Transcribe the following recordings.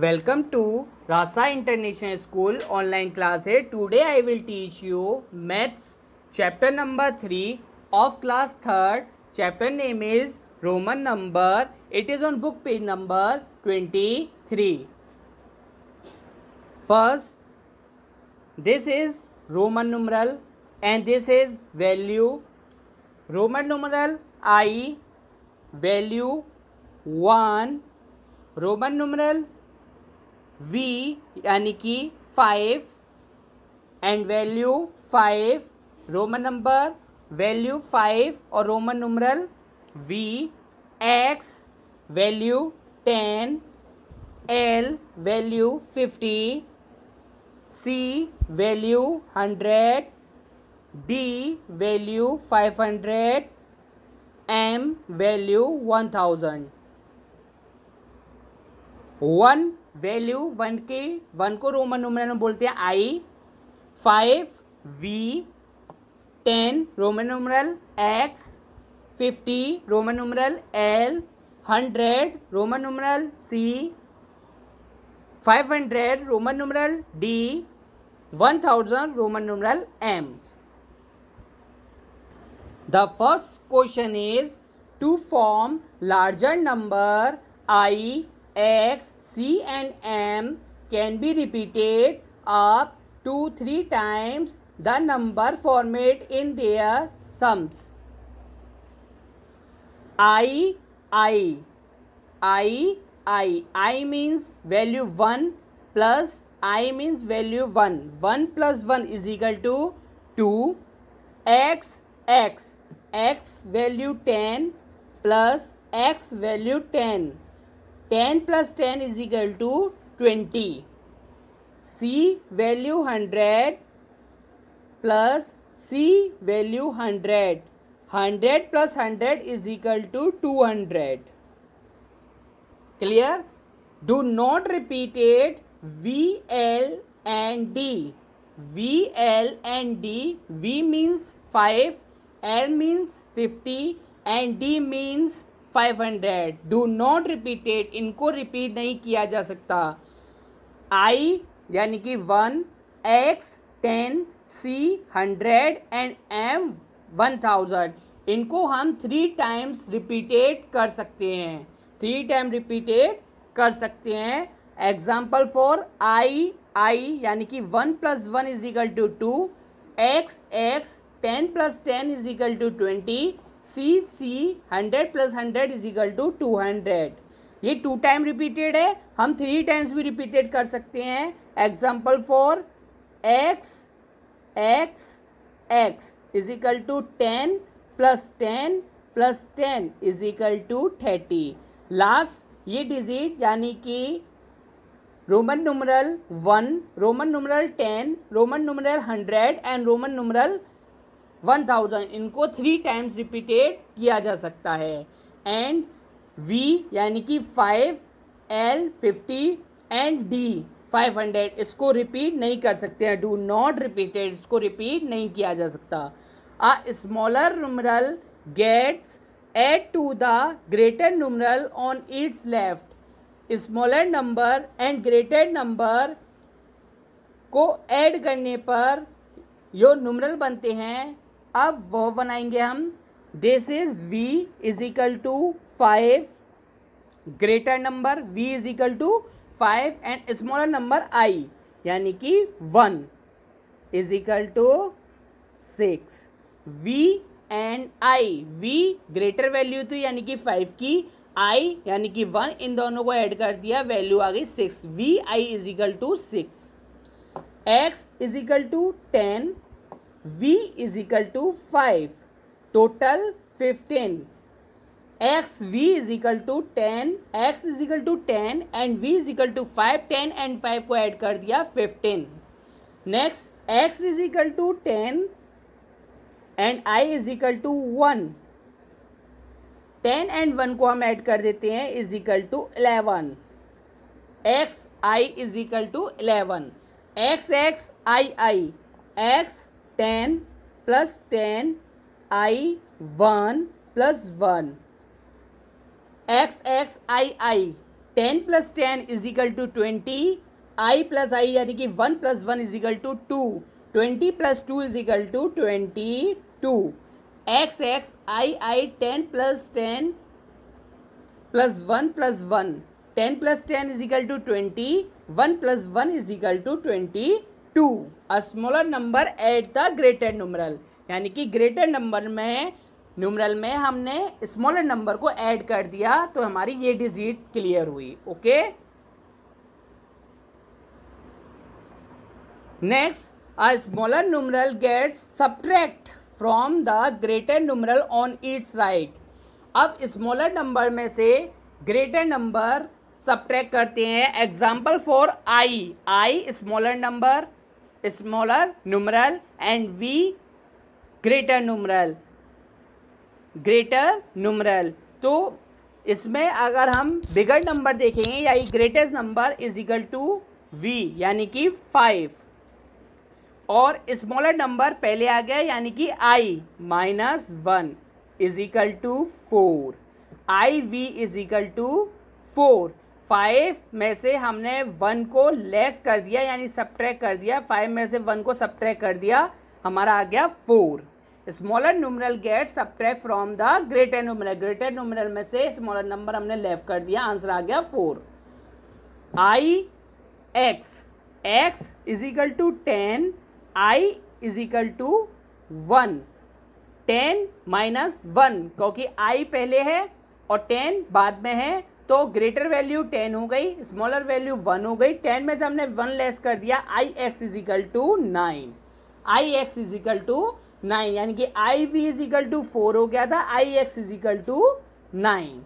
Welcome to Rasa International School online class Today I will teach you maths chapter number 3 of class 3rd. Chapter name is Roman number. It is on book page number 23. First, this is Roman numeral and this is value. Roman numeral I value 1. Roman numeral V यानी कि five and value five Roman number value five और Roman numeral V X value ten L value fifty C value hundred D value five hundred M value one thousand one value one के one को Roman number में बोलते हैं I five V ten Roman numeral X fifty Roman numeral L hundred Roman numeral C five hundred Roman numeral D one thousand Roman नंबरल M the first question is to form larger number I X C and M can be repeated up to 3 times the number format in their sums. I, I, I, I, I means value 1 plus I means value 1. 1 plus 1 is equal to 2. X, X, X value 10 plus X value 10 10 plus 10 is equal to 20. C value 100 plus C value 100. 100 plus 100 is equal to 200. Clear? Do not repeat it. V, L and D. V, L and D. V means 5. L means 50 and D means five hundred do not repeated इनको repeat नहीं किया जा सकता I यानी कि one X ten C hundred and M one thousand इनको हम three times repeated कर सकते हैं थ्री टाइम रिपीटेड कर सकते हैं एग्जाम्पल फॉर आई आई यानी कि one plus one is equal to two X X ten plus ten is equal to twenty C C hundred plus hundred is equal to two hundred ये two time repeated है हम three times भी repeated कर सकते हैं example four X X X is equal to ten plus ten plus ten is equal to thirty last ये digit यानी कि Roman numeral one Roman numeral ten Roman नुमरल hundred and Roman numeral one thousand इनको three times repeated किया जा सकता है and V यानी कि five L fifty and D five hundred इसको रिपीट नहीं कर सकते हैं डू नॉट रिपीटेड इसको रिपीट नहीं किया जा सकता a smaller numeral gets add to the greater numeral on its left smaller number and greater number को ऐड करने पर जो नुमरल बनते हैं अब वो बनाएंगे हम this is v is equal to five greater number v is equal to five and smaller number i यानी कि one is equal to six v and i v greater value थी यानी कि फाइव की i यानी कि one in दोनों को ऐड कर दिया वैल्यू आ गई six V I is equal to six X is equal to ten v is equal to five total fifteen X V is equal to ten X is equal to ten and V is equal to five ten and five को add कर दिया fifteen next X is equal to ten and I is equal to one ten and one को हम add कर देते हैं is equal to eleven X I is equal to eleven X X I I X ten plus ten I one plus one X X I I ten plus ten is equal to twenty I plus I यानी कि one plus one is equal to two twenty plus two is equal to twenty two X X I I ten plus ten plus one plus one ten plus ten is equal to twenty one plus one is equal to twenty two smaller number at the greater numeral यानी कि greater number में numeral में हमने smaller number को add कर दिया तो हमारी ये डिजिट क्लियर हुई okay next a smaller numeral gets subtract from the greater numeral on its right अब स्मॉलर नंबर में से ग्रेटर नंबर सब्ट्रैक्ट करते हैं example for I I smaller number smaller numeral and v greater numeral greater numeral तो इसमें अगर हम बिगर number देखेंगे यानी greatest number is equal to V यानी कि फाइव और स्मॉलर नंबर पहले आ गया यानी कि I minus one is equal to four I V is equal to four five में से हमने वन को लेस कर दिया यानी सब्ट्रैक कर दिया फाइव में से वन को सब्ट्रैक कर दिया हमारा आ गया four smaller numeral get subtract from the greater numeral greater numeral में से स्मॉलर नंबर हमने लेफ्ट कर दिया आंसर आ गया four I X X is equal to ten I is equal to one ten minus one क्योंकि आई पहले है और टेन बाद में है तो ग्रेटर वैल्यू टेन हो गई स्मॉलर वैल्यू वन हो गई टेन में से हमने वन लेस कर दिया I X is equal to nine I X is equal to nine यानी कि I V is equal to four हो गया था I X is equal to nine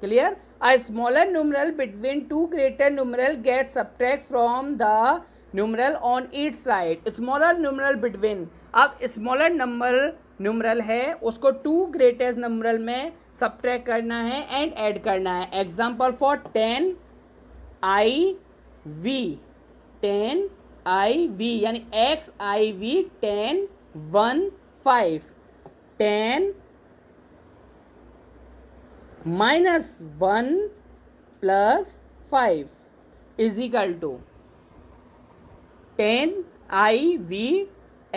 clear a smaller numeral between to greater numeral get subtract from the numeral on its side smaller numeral between अब smaller number numeral है उसको to greatest नंबरल में subtract करना है and add करना है example for ten I V ten I V यानी X I V ten one five ten minus one plus five is equal to ten I V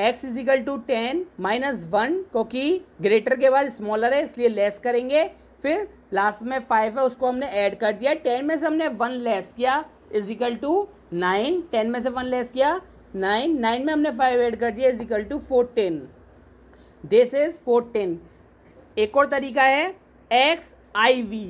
X is equal to ten minus one क्योंकि greater के बाद smaller है इसलिए less करेंगे फिर last में five है उसको हमने ऐड कर दिया टेन में से हमने वन लेस किया इजिकल टू नाइन टेन में से वन लेस किया नाइन नाइन में हमने फाइव ऐड कर दिया equal to fourteen this is fourteen एक और तरीका है X I V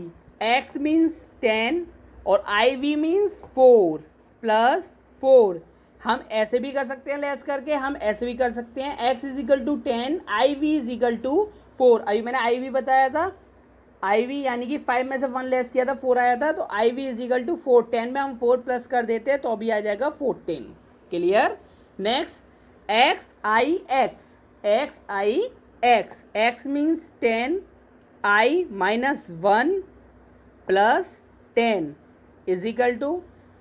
X means ten और I V means four plus four हम ऐसे भी कर सकते हैं लेस करके हम ऐसे भी कर सकते हैं X equal to ten I V is equal to four अभी मैंने आई वी बताया था आई वी यानी कि फाइव में से वन लेस किया था फोर आया था तो I V equal to four ten में हम फोर प्लस कर देते हैं तो अभी आ जाएगा ten clear next X I X X I X X means ten I minus one plus ten is equal to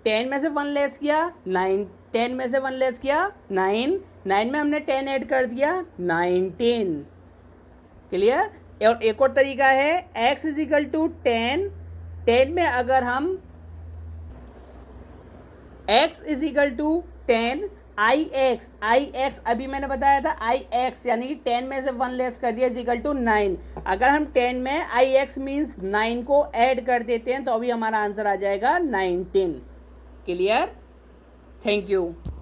ten में से वन लेस किया नाइन टेन में से वन लेस किया नाइन नाइन में हमने टेन ऐड कर दिया नाइनटीन क्लियर और एक और तरीका है X is equal to ten ten में अगर हम X is equal to ten I X I X अभी मैंने बताया था आई एक्स यानी कि टेन में से वन लेस कर दिया इजिकल टू नाइन अगर हम टेन में आई एक्स मीन्स नाइन को ऐड कर देते हैं तो अभी हमारा आंसर आ जाएगा नाइनटीन क्लियर Thank you.